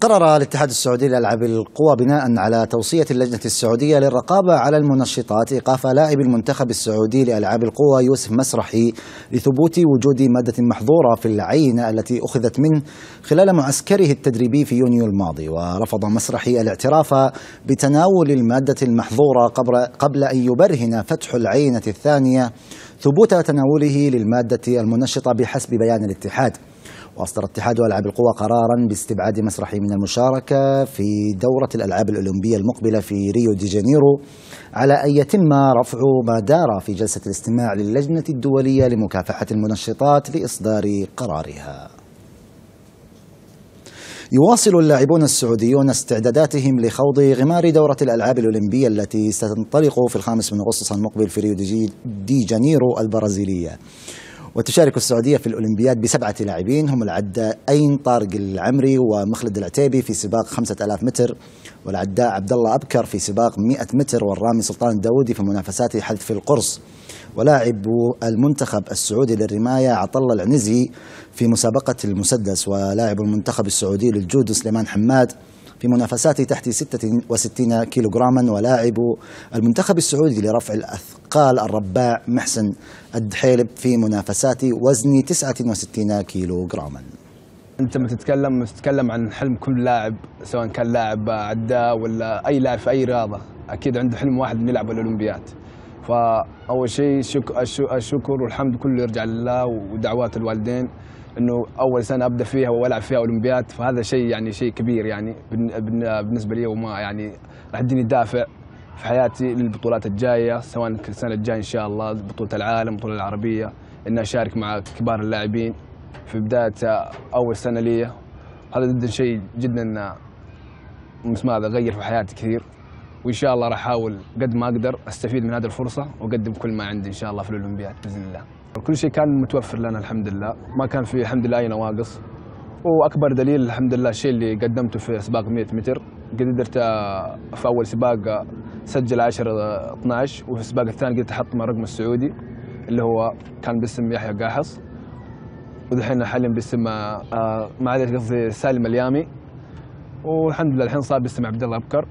قرر الاتحاد السعودي لألعاب القوى بناء على توصية اللجنة السعودية للرقابة على المنشطات إيقاف لاعب المنتخب السعودي لألعاب القوى يوسف مسرحي لثبوت وجود مادة محظورة في العينة التي أخذت منه خلال معسكره التدريبي في يونيو الماضي ورفض مسرحي الاعتراف بتناول المادة المحظورة قبل أن يبرهن فتح العينة الثانية ثبوت تناوله للمادة المنشطة بحسب بيان الاتحاد وأصدر اتحاد ألعاب القوى قرارا باستبعاد مسرحي من المشاركة في دورة الألعاب الأولمبية المقبلة في ريو دي جانيرو على أن يتم رفع ما دار في جلسة الاستماع للجنة الدولية لمكافحة المنشطات لإصدار قرارها يواصل اللاعبون السعوديون استعداداتهم لخوض غمار دورة الألعاب الأولمبية التي ستنطلق في الخامس من أغسطس المقبل في ريو دي, دي جانيرو البرازيلية وتشارك السعودية في الأولمبياد بسبعة لاعبين هم العدائين طارق العمري ومخلد العتيبي في سباق 5000 متر والعداء عبد الله أبكر في سباق 100 متر والرامي سلطان الداودي في منافسات حذف القرص ولاعب المنتخب السعودي للرماية عطل العنزي في مسابقة المسدس ولاعب المنتخب السعودي للجود سليمان حماد في منافسات تحت 66 كيلوغراما ولاعب المنتخب السعودي لرفع الأثقال الرباع محسن الدحيلب في منافسات وزن 69 كيلوغراما انت لما تتكلم تتكلم عن حلم كل لاعب سواء كان لاعب عداء ولا اي لاعب في اي رياضه اكيد عنده حلم واحد انه يلعب الاولمبياد فاول شيء الشكر والحمد كله يرجع لله ودعوات الوالدين انه اول سنه ابدا فيها والعب فيها اولمبياد فهذا شيء يعني شيء كبير يعني بالنسبه لي وما يعني راح يديني دافع في حياتي للبطولات الجايه سواء السنه الجايه ان شاء الله بطوله العالم البطوله العربيه ان اشارك مع كبار اللاعبين في بدايه اول سنه لي هذا جدا شيء جدا مثل هذا غير في حياتي كثير وان شاء الله راح احاول قد ما اقدر استفيد من هذه الفرصه واقدم كل ما عندي ان شاء الله في الاولمبياد باذن الله. كل شيء كان متوفر لنا الحمد لله، ما كان في الحمد لله اي نواقص. واكبر دليل الحمد لله الشيء اللي قدمته في سباق 100 متر قدرت في اول سباق سجل 10 12 وفي السباق الثاني قدرت مع الرقم السعودي اللي هو كان باسم يحيى قاحص ودحين حاليا باسم ما عاد قصدي سالم اليامي والحمد لله الحين صار باسم عبد الله ابكر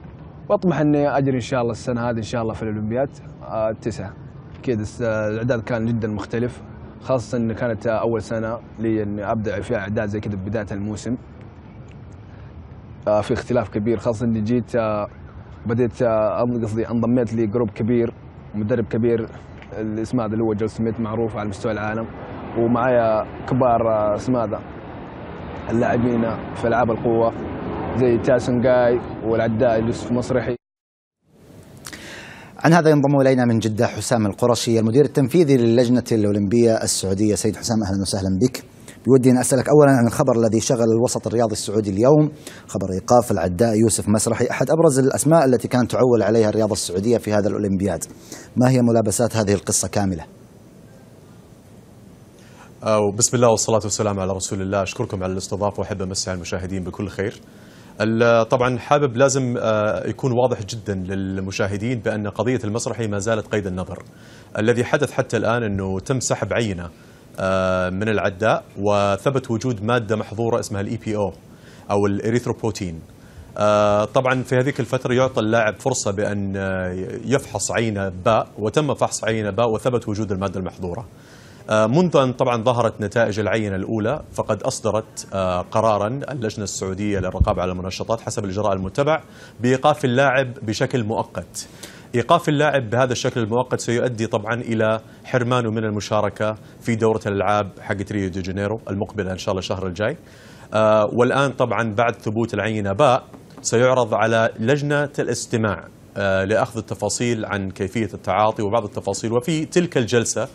واطمح اني اجري ان شاء الله السنه هذه ان شاء الله في الاولمبياد آه، التسعه اكيد الاعداد كان جدا مختلف خاصه ان كانت اول سنه لي اني ابدا فيها اعداد زي كذا بدايه الموسم آه، في اختلاف كبير خاصه اني جيت آه، بديت قصدي انضميت لجروب كبير مدرب كبير اسمه اللي هو جول سميت معروف على مستوى العالم ومعايا كبار هذا اللاعبين في العاب القوه زي تاسن جاي والعداء اليوسف مسرحي عن هذا ينضم الينا من جده حسام القرشي المدير التنفيذي للجنه الاولمبيه السعوديه سيد حسام اهلا وسهلا بك بودي ان اسالك اولا عن الخبر الذي شغل الوسط الرياضي السعودي اليوم خبر ايقاف العداء يوسف مسرحي احد ابرز الاسماء التي كانت تعول عليها الرياضه السعوديه في هذا الاولمبياد ما هي ملابسات هذه القصه كامله آه، بسم الله والصلاة والسلام على رسول الله أشكركم على الاستضافة وأحب أمسي على المشاهدين بكل خير طبعا حابب لازم آه، يكون واضح جدا للمشاهدين بأن قضية المسرحي ما زالت قيد النظر الذي حدث حتى الآن أنه تم سحب عينة آه، من العداء وثبت وجود مادة محظورة اسمها الاي بي او أو الإريثروبروتين آه، طبعا في هذيك الفترة يعطى اللاعب فرصة بأن يفحص عينة باء وتم فحص عينة باء وثبت وجود المادة المحظورة آه، منذ أن طبعا ظهرت نتائج العينة الأولى فقد أصدرت آه، قرارا اللجنة السعودية للرقابة على المنشطات حسب الإجراء المتبع بإيقاف اللاعب بشكل مؤقت ايقاف اللاعب بهذا الشكل المؤقت سيؤدي طبعا الى حرمانه من المشاركه في دوره الالعاب حق ريو دي جانيرو المقبله ان شاء الله الشهر الجاي. آه، والان طبعا بعد ثبوت العينه باء سيعرض على لجنه الاستماع لاخذ التفاصيل عن كيفيه التعاطي وبعض التفاصيل وفي تلك الجلسه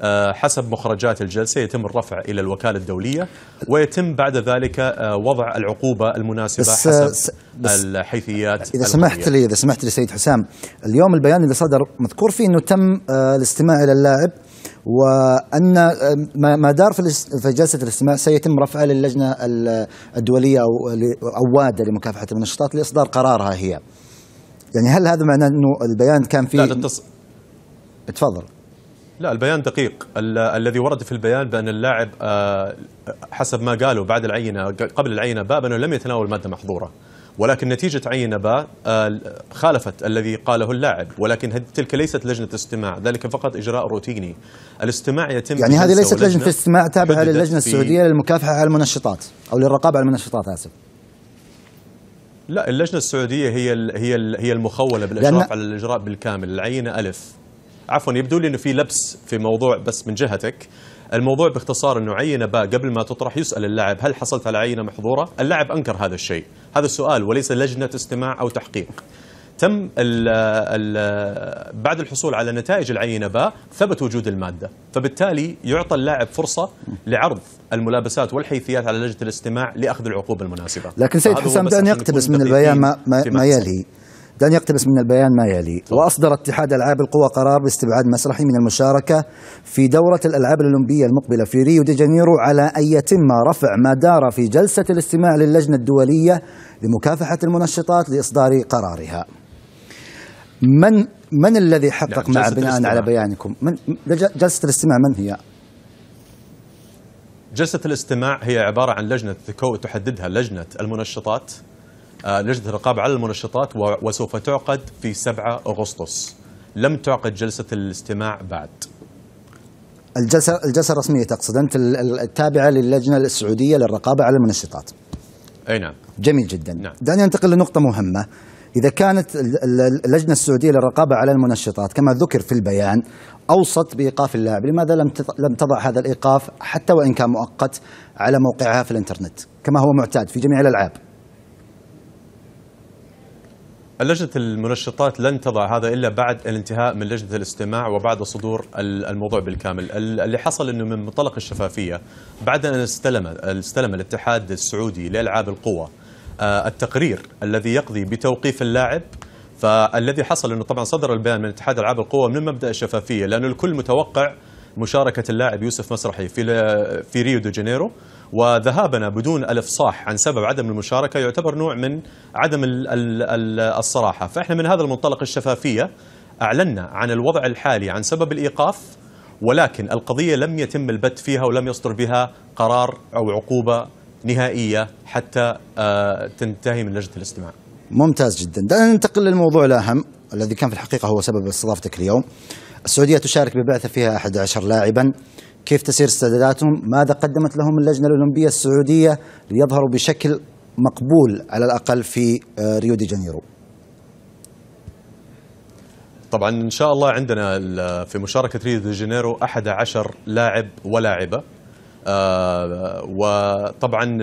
آه، حسب مخرجات الجلسة يتم الرفع إلى الوكالة الدولية ويتم بعد ذلك آه، وضع العقوبة المناسبة بس حسب آه، بس الحيثيات إذا سمحت لي إذا سمحت لي سيد حسام اليوم البيان اللي صدر مذكور فيه أنه تم الاستماع إلى اللاعب وان ما دار في جلسه الاستماع سيتم رفعه للجنه الدوليه او واده لمكافحه المنشطات لاصدار قرارها هي. يعني هل هذا معناه انه البيان كان فيه لا تتص... تفضل لا البيان دقيق ال الذي ورد في البيان بأن اللاعب آه، حسب ما قالوا بعد العينة قبل العينة باء بأنه لم يتناول مادة محظورة ولكن نتيجة عينة باء آه، خالفت الذي قاله اللاعب ولكن تلك ليست لجنة استماع ذلك فقط إجراء روتيني الاستماع يتم يعني هذه ليست لجنة استماع تابعة للجنة السعودية للمكافحة على المنشطات أو للرقابة على المنشطات آسف لا اللجنة السعودية هي هي هي المخولة بالإشراف على الإجراء بالكامل العينة ألف عفوا يبدو لي انه في لبس في موضوع بس من جهتك الموضوع باختصار انه عينه باء قبل ما تطرح يسال اللاعب هل حصلت على عينه محظوره؟ اللاعب انكر هذا الشيء، هذا السؤال وليس لجنه استماع او تحقيق. تم ال ال بعد الحصول على نتائج العينه باء ثبت وجود الماده، فبالتالي يعطى اللاعب فرصه لعرض الملابسات والحيثيات على لجنه الاستماع لاخذ العقوبه المناسبه. لكن سيد حسام دعني اقتبس من البيان ما, ما, ما يلي بأن يقتبس من البيان ما يلي وأصدر اتحاد ألعاب القوى قرار باستبعاد مسرحي من المشاركة في دورة الألعاب الأولمبية المقبلة في ريو دي جانيرو على أن يتم رفع ما دار في جلسة الاستماع للجنة الدولية لمكافحة المنشطات لإصدار قرارها من من الذي حقق نعم، مع بناء على بيانكم من جلسة الاستماع من هي جلسة الاستماع هي عبارة عن لجنة تحددها لجنة المنشطات لجنه آه، الرقابه على المنشطات وسوف تعقد في 7 اغسطس. لم تعقد جلسه الاستماع بعد. الجلسه الجلسه الرسميه تقصد انت التابعه للجنه السعوديه للرقابه على المنشطات. اي نعم. جميل جدا. نعم. دعني انتقل لنقطه مهمه. إذا كانت اللجنة السعودية للرقابة على المنشطات كما ذكر في البيان أوصت بإيقاف اللاعب لماذا لم تضع هذا الإيقاف حتى وإن كان مؤقت على موقعها في الإنترنت كما هو معتاد في جميع الألعاب اللجنة المنشطات لن تضع هذا إلا بعد الانتهاء من لجنة الاستماع وبعد صدور الموضوع بالكامل اللي حصل أنه من منطلق الشفافية بعد أن استلم, استلم الاتحاد السعودي لألعاب القوى آه، التقرير الذي يقضي بتوقيف اللاعب فالذي حصل أنه طبعا صدر البيان من اتحاد ألعاب القوى من مبدأ الشفافية لأنه الكل متوقع مشاركة اللاعب يوسف مسرحي في في ريو دي جانيرو وذهابنا بدون الافصاح عن سبب عدم المشاركه يعتبر نوع من عدم الصراحه، فاحنا من هذا المنطلق الشفافيه اعلنا عن الوضع الحالي عن سبب الايقاف ولكن القضيه لم يتم البت فيها ولم يصدر بها قرار او عقوبه نهائيه حتى آه، تنتهي من لجنه الاستماع. ممتاز جدا، دعنا ننتقل للموضوع الاهم الذي كان في الحقيقه هو سبب استضافتك اليوم. السعوديه تشارك ببعثه فيها 11 لاعبا كيف تسير استعداداتهم ماذا قدمت لهم اللجنة الأولمبية السعودية ليظهروا بشكل مقبول على الأقل في آه، ريو دي جانيرو طبعا إن شاء الله عندنا آه، في مشاركة ريو دي جانيرو 11 لاعب ولاعبة آه، وطبعا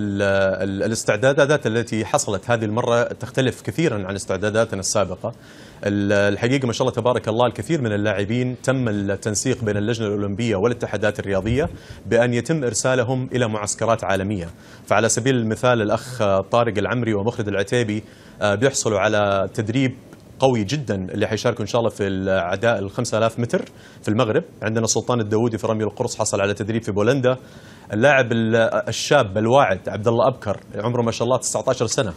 الاستعدادات التي حصلت هذه المرة تختلف كثيرا عن استعداداتنا السابقة الحقيقة ما شاء الله تبارك الله الكثير من اللاعبين تم التنسيق بين اللجنة الأولمبية والاتحادات الرياضية بأن يتم إرسالهم إلى معسكرات عالمية فعلى سبيل المثال الأخ طارق العمري ومخلد العتيبي آه، بيحصلوا على تدريب قوي جدا اللي حيشاركوا ان شاء الله في العداء ال 5000 متر في المغرب عندنا سلطان الداوودي في رمي القرص حصل على تدريب في بولندا اللاعب الشاب الواعد عبد الله ابكر عمره ما شاء الله 19 سنه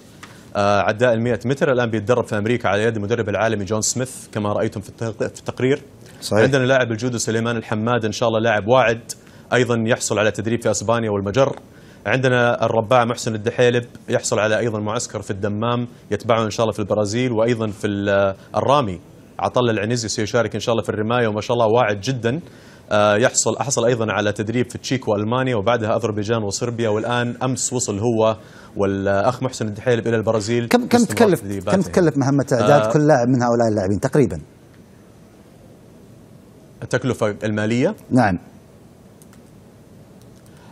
آه، عداء ال 100 متر الان بيتدرب في امريكا على يد المدرب العالمي جون سميث كما رايتم في التقرير صحيح. عندنا لاعب الجودو سليمان الحماد ان شاء الله لاعب واعد ايضا يحصل على تدريب في اسبانيا والمجر عندنا الرباع محسن الدحيلب يحصل على ايضا معسكر في الدمام يتبعه ان شاء الله في البرازيل وايضا في الرامي عطل العنزي سيشارك ان شاء الله في الرمايه وما شاء الله واعد جدا آه، يحصل حصل ايضا على تدريب في التشيك والمانيا وبعدها اذربيجان وصربيا والان امس وصل هو والاخ محسن الدحيلب الى البرازيل كم كم تكلف كم تكلف مهمه اعداد آه كل لاعب من هؤلاء اللاعبين تقريبا التكلفه الماليه نعم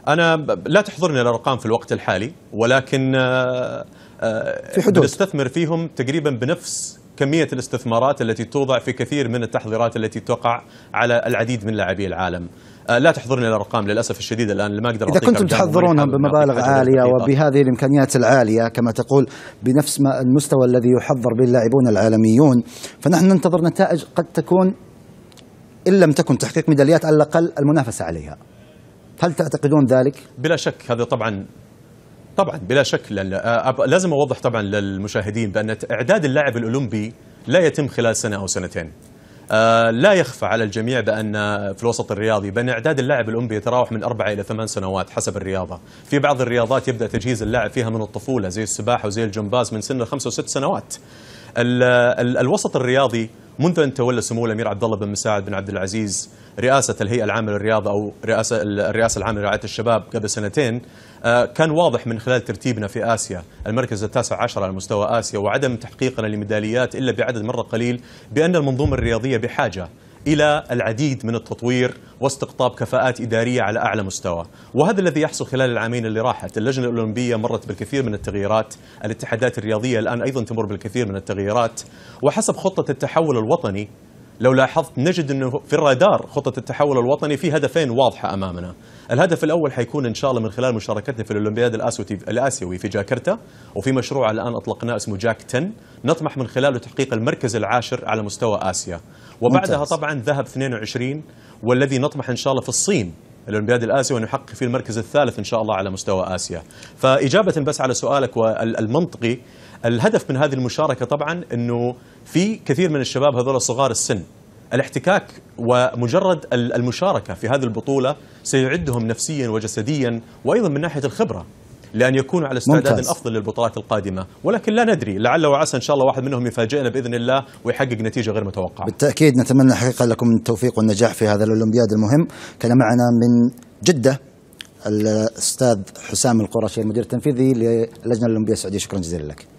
انا لا تحضرني الارقام في الوقت الحالي ولكن آه، آه، في حدود نستثمر فيهم تقريبا بنفس كمية الاستثمارات التي توضع في كثير من التحضيرات التي تقع على العديد من لاعبي العالم آه، لا تحضرني الارقام للاسف الشديد الان ما اقدر اذا كنتم تحضرونها بمبالغ عاليه وبهذه الامكانيات العاليه كما تقول بنفس ما المستوى الذي يحضر به اللاعبون العالميون فنحن ننتظر نتائج قد تكون ان لم تكن تحقيق ميداليات على الاقل المنافسه عليها هل تعتقدون ذلك؟ بلا شك هذا طبعا طبعا بلا شك لازم اوضح طبعا للمشاهدين بان اعداد اللاعب الاولمبي لا يتم خلال سنه او سنتين. آه لا يخفى على الجميع بان في الوسط الرياضي بان اعداد اللاعب الاولمبي يتراوح من اربعه الى ثمان سنوات حسب الرياضه، في بعض الرياضات يبدا تجهيز اللاعب فيها من الطفوله زي السباحه وزي الجمباز من سن الخمس وست سنوات. الوسط الرياضي منذ أن تولى سمو الأمير عبد الله بن مساعد بن عبد العزيز رئاسة الهيئة العامة للرياضة أو رئاسة الرئاسة العامة لرعاية الشباب قبل سنتين آه، كان واضح من خلال ترتيبنا في آسيا المركز التاسع عشر على مستوى آسيا وعدم تحقيقنا لميداليات إلا بعدد مرة قليل بأن المنظومة الرياضية بحاجة الى العديد من التطوير واستقطاب كفاءات اداريه على اعلى مستوى، وهذا الذي يحصل خلال العامين اللي راحت، اللجنه الاولمبيه مرت بالكثير من التغييرات، الاتحادات الرياضيه الان ايضا تمر بالكثير من التغييرات، وحسب خطه التحول الوطني لو لاحظت نجد انه في الرادار خطه التحول الوطني في هدفين واضحه امامنا. الهدف الاول حيكون ان شاء الله من خلال مشاركتنا في الاولمبياد الاسيوي في جاكرتا وفي مشروع الان اطلقناه اسمه جاك 10 نطمح من خلاله تحقيق المركز العاشر على مستوى اسيا وبعدها طبعا ذهب 22 والذي نطمح ان شاء الله في الصين الاولمبياد الاسيوي ونحقق فيه المركز الثالث ان شاء الله على مستوى اسيا. فاجابه بس على سؤالك والمنطقي الهدف من هذه المشاركه طبعا انه في كثير من الشباب هذول صغار السن الاحتكاك ومجرد المشاركه في هذه البطوله سيعدهم نفسيا وجسديا وايضا من ناحيه الخبره لأن يكونوا على استعداد أفضل للبطولات القادمة ولكن لا ندري لعل وعسى إن شاء الله واحد منهم يفاجئنا بإذن الله ويحقق نتيجة غير متوقعة بالتأكيد نتمنى حقيقة لكم التوفيق والنجاح في هذا الأولمبياد المهم كان معنا من جدة الأستاذ حسام القرشي المدير التنفيذي للجنة الأولمبية السعودية شكرا جزيلا لك